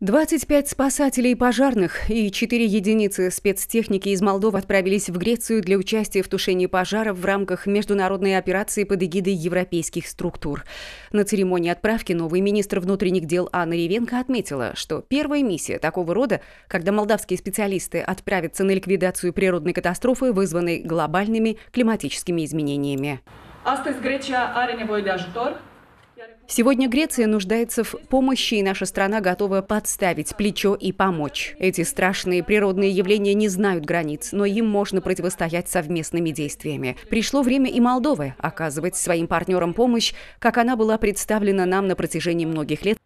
25 спасателей и пожарных и 4 единицы спецтехники из Молдовы отправились в Грецию для участия в тушении пожаров в рамках международной операции под эгидой европейских структур. На церемонии отправки новый министр внутренних дел Анна Ревенко отметила, что первая миссия такого рода, когда молдавские специалисты отправятся на ликвидацию природной катастрофы, вызванной глобальными климатическими изменениями. Astăzi Grecia are nevoie de Сегодня Греция нуждается в помощи, и наша страна готова подставить плечо и помочь. Эти страшные природные явления не знают границ, но им можно противостоять совместными действиями. Пришло время и Молдовы оказывать своим партнерам помощь, как она была представлена нам на протяжении многих лет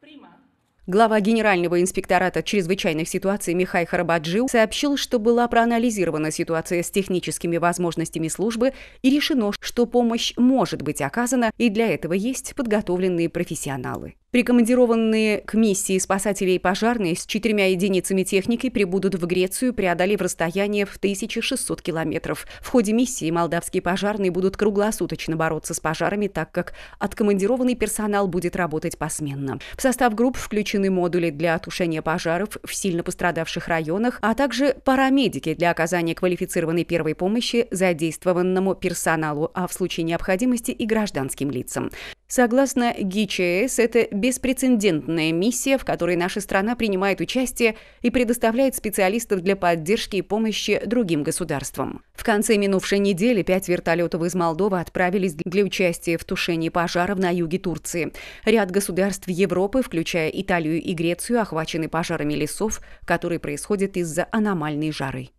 Глава Генерального инспектората чрезвычайных ситуаций Михай Харабаджил сообщил, что была проанализирована ситуация с техническими возможностями службы и решено, что помощь может быть оказана, и для этого есть подготовленные профессионалы. Прикомандированные к миссии спасатели и пожарные с четырьмя единицами техники прибудут в Грецию, преодолев расстояние в 1600 километров. В ходе миссии молдавские пожарные будут круглосуточно бороться с пожарами, так как откомандированный персонал будет работать посменно. В состав групп включены модули для тушения пожаров в сильно пострадавших районах, а также парамедики для оказания квалифицированной первой помощи задействованному персоналу, а в случае необходимости и гражданским лицам. Согласно ГИЧС, это беспрецедентная миссия, в которой наша страна принимает участие и предоставляет специалистов для поддержки и помощи другим государствам. В конце минувшей недели пять вертолетов из Молдовы отправились для участия в тушении пожаров на юге Турции. Ряд государств Европы, включая Италию и Грецию, охвачены пожарами лесов, которые происходят из-за аномальной жары.